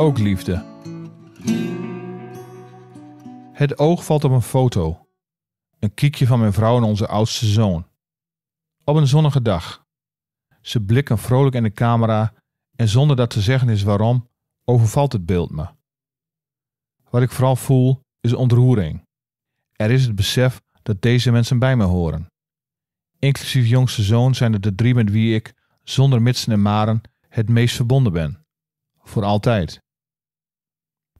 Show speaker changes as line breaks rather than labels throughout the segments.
ook liefde. Het oog valt op een foto. Een kiekje van mijn vrouw en onze oudste zoon. Op een zonnige dag. Ze blikken vrolijk in de camera en zonder dat te zeggen is waarom, overvalt het beeld me. Wat ik vooral voel is ontroering. Er is het besef dat deze mensen bij me horen. Inclusief jongste zoon zijn het de drie met wie ik, zonder mitsen en maren, het meest verbonden ben. Voor altijd.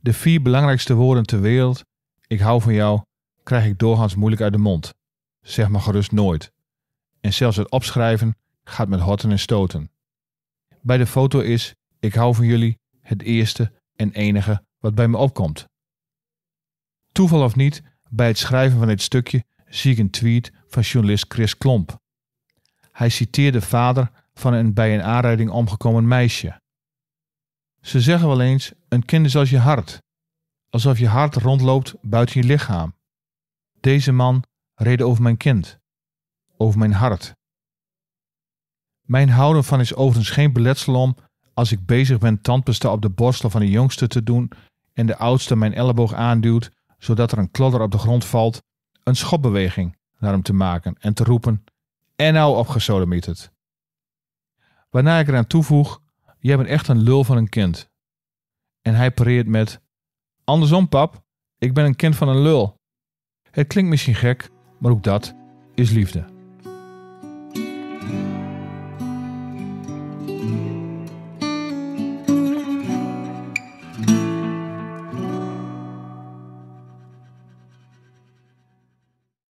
De vier belangrijkste woorden ter wereld, ik hou van jou, krijg ik doorgaans moeilijk uit de mond. Zeg maar gerust nooit. En zelfs het opschrijven gaat met horten en stoten. Bij de foto is, ik hou van jullie, het eerste en enige wat bij me opkomt. Toeval of niet, bij het schrijven van dit stukje zie ik een tweet van journalist Chris Klomp. Hij citeerde vader van een bij een aanrijding omgekomen meisje. Ze zeggen wel eens: een kind is als je hart, alsof je hart rondloopt buiten je lichaam. Deze man reed over mijn kind, over mijn hart. Mijn houden van is overigens geen beletsel om als ik bezig ben tandpasta op de borstel van de jongste te doen en de oudste mijn elleboog aanduwt zodat er een klodder op de grond valt, een schopbeweging naar hem te maken en te roepen: En nou het. Waarna ik eraan toevoeg jij bent echt een lul van een kind. En hij pareert met, andersom pap, ik ben een kind van een lul. Het klinkt misschien gek, maar ook dat is liefde.